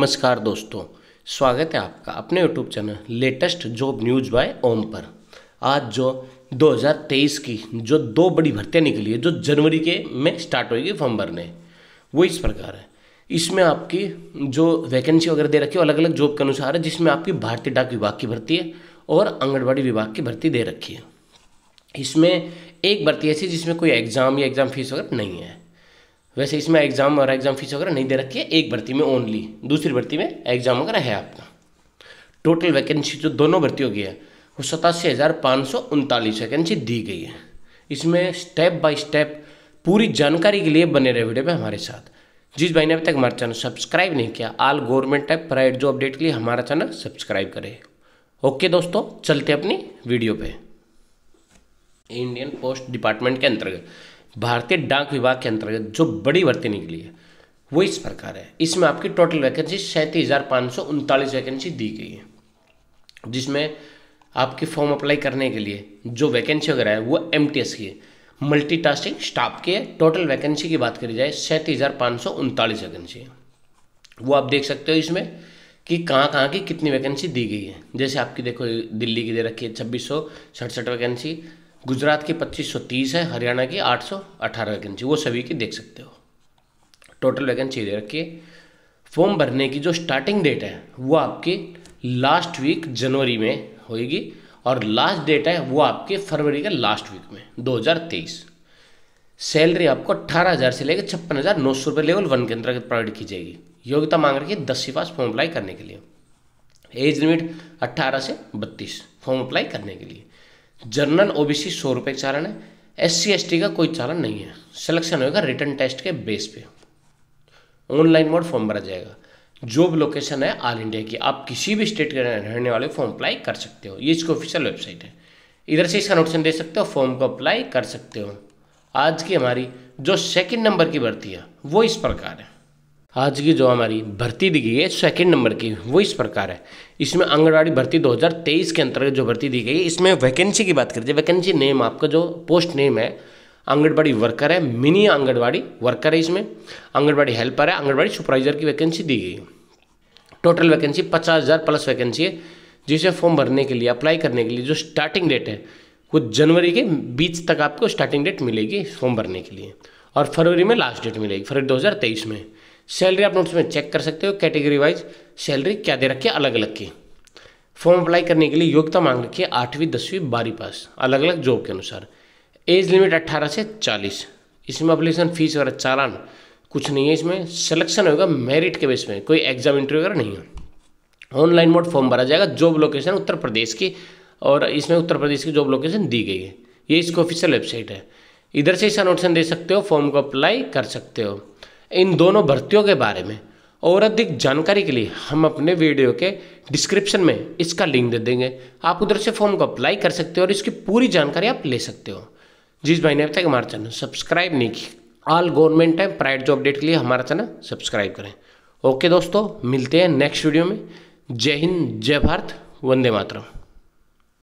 नमस्कार दोस्तों स्वागत है आपका अपने YouTube channel latest job news by Om पर आज जो 2023 की जो दो बड़ी भर्तियाँ निकली है जो जनवरी के में स्टार्ट होगी फॉर्म भरने वो इस प्रकार है इसमें आपकी जो वैकेंसी वगैरह दे रखी है अलग अलग जॉब के अनुसार है जिसमें आपकी भारतीय डाक विभाग की भर्ती है और आंगनबाड़ी विभाग की भर्ती दे रखी है इसमें एक भर्ती ऐसी जिसमें कोई एग्ज़ाम या एग्ज़ाम फीस वगैरह नहीं है वैसे इसमें एग्ज़ाम और एग्ज़ाम फीस वगैरह नहीं दे रखी है एक भर्ती में ओनली दूसरी भर्ती में एग्ज़ाम वगैरह है आपका टोटल वैकेंसी जो दोनों भर्ती होगी है वो सतासी हज़ार पाँच सौ उनतालीस वैकेंसी दी गई है इसमें स्टेप बाय स्टेप पूरी जानकारी के लिए बने रहे वीडियो पे हमारे साथ जिस भाई ने अभी तक हमारा चैनल सब्सक्राइब नहीं किया all government type private job update के लिए हमारा चैनल सब्सक्राइब करें ओके दोस्तों चलते अपनी वीडियो पे इंडियन पोस्ट डिपार्टमेंट के अंतर्गत भारतीय डाक विभाग के अंतर्गत जो बड़ी भर्ती निकली है वो इस प्रकार है इसमें आपकी टोटल वैकेंसी सैंतीस हज़ार सौ उनतालीस वैकेंसी दी गई है जिसमें आपके फॉर्म अप्लाई करने के लिए जो वैकेंसी वगैरह है वो एम टी एस की है मल्टीटास्किंग स्टाफ की है टोटल वैकेंसी की बात करी जाए सैंतीस हज़ार सौ उनतालीस वैकेंसी है वो आप देख सकते हो इसमें कि कहाँ कहाँ की कितनी वैकेंसी दी गई है जैसे आपकी देखो दिल्ली की दे रखी है छब्बीस सौ सड़सठ वैकेंसी गुजरात की तीस है हरियाणा की 818 वैकेंसी वो सभी की देख सकते हो टोटल वैकेंसी दे रखिए फॉर्म भरने की जो स्टार्टिंग डेट है वो आपकी लास्ट वीक जनवरी में होगी और लास्ट डेट है वो आपके फरवरी का लास्ट वीक में 2023 सैलरी आपको अट्ठारह हज़ार से लेकर छप्पन हज़ार नौ सौ रुपये लेवल वन के अंतर्गत प्रोवाइड की जाएगी योग्यता मांग रखिए है दस पास फॉर्म अप्लाई करने के लिए एज लिमिट अट्ठारह से बत्तीस फॉर्म अप्लाई करने के लिए जर्नल ओबीसी सौ रुपये चालन है एस सी का कोई चालन नहीं है सिलेक्शन होगा रिटर्न टेस्ट के बेस पे ऑनलाइन मोड फॉर्म भरा जाएगा जॉब लोकेशन है ऑल इंडिया की आप किसी भी स्टेट के रहने वाले फॉर्म अप्लाई कर सकते हो ये इसकी ऑफिशियल वेबसाइट है इधर से इसका नोटिसन दे सकते हो फॉर्म को अप्लाई कर सकते हो आज की हमारी जो सेकेंड नंबर की भर्ती है वो इस प्रकार है आज की जो हमारी भर्ती दी गई है सेकंड नंबर की वो इस प्रकार है इसमें आंगनबाड़ी भर्ती 2023 के अंतर्गत जो भर्ती दी गई है इसमें वैकेंसी की बात करते हैं वैकेंसी नेम आपका जो पोस्ट नेम है आंगनबाड़ी वर्कर है मिनी आंगनबाड़ी वर्कर है इसमें आंगनबाड़ी हेल्पर है आंगनबाड़ी सुपरवाइजर की वैकेंसी दी गई है टोटल वैकेंसी पचास हज़ार प्लस वैकेंसी है जिसे फॉर्म भरने के लिए अप्लाई करने के लिए जो स्टार्टिंग डेट है वो जनवरी के बीच तक आपको स्टार्टिंग डेट मिलेगी फॉर्म भरने के लिए और फरवरी में लास्ट डेट मिलेगी फरवरी दो में सैलरी आप नोट्स में चेक कर सकते हो कैटेगरी वाइज सैलरी क्या दे रखी है अलग अलग की फॉर्म अप्लाई करने के लिए योग्यता मांग रखी है आठवीं दसवीं बारहवीं पास अलग अलग जॉब के अनुसार एज लिमिट अट्ठारह से चालीस इसमें अप्लीकेशन फीस वगैरह चालान कुछ नहीं है इसमें सिलेक्शन होगा मेरिट के बेस में कोई एग्जाम इंटरव्यू वगैरह नहीं है ऑनलाइन मोड फॉर्म भरा जाएगा जॉब लोकेशन उत्तर प्रदेश की और इसमें उत्तर प्रदेश की जॉब लोकेशन दी गई है ये इसकी ऑफिशियल वेबसाइट है इधर से इसका नोटिसन दे सकते हो फॉर्म को अप्लाई कर सकते हो इन दोनों भर्तियों के बारे में और अधिक जानकारी के लिए हम अपने वीडियो के डिस्क्रिप्शन में इसका लिंक दे देंगे आप उधर से फॉर्म को अप्लाई कर सकते हो और इसकी पूरी जानकारी आप ले सकते हो जिस भाई ने अब तक हमारा चैनल सब्सक्राइब नहीं किया all government and private job update के लिए हमारा चैनल सब्सक्राइब करें ओके दोस्तों मिलते हैं नेक्स्ट वीडियो में जय हिंद जय भारत वंदे मातरम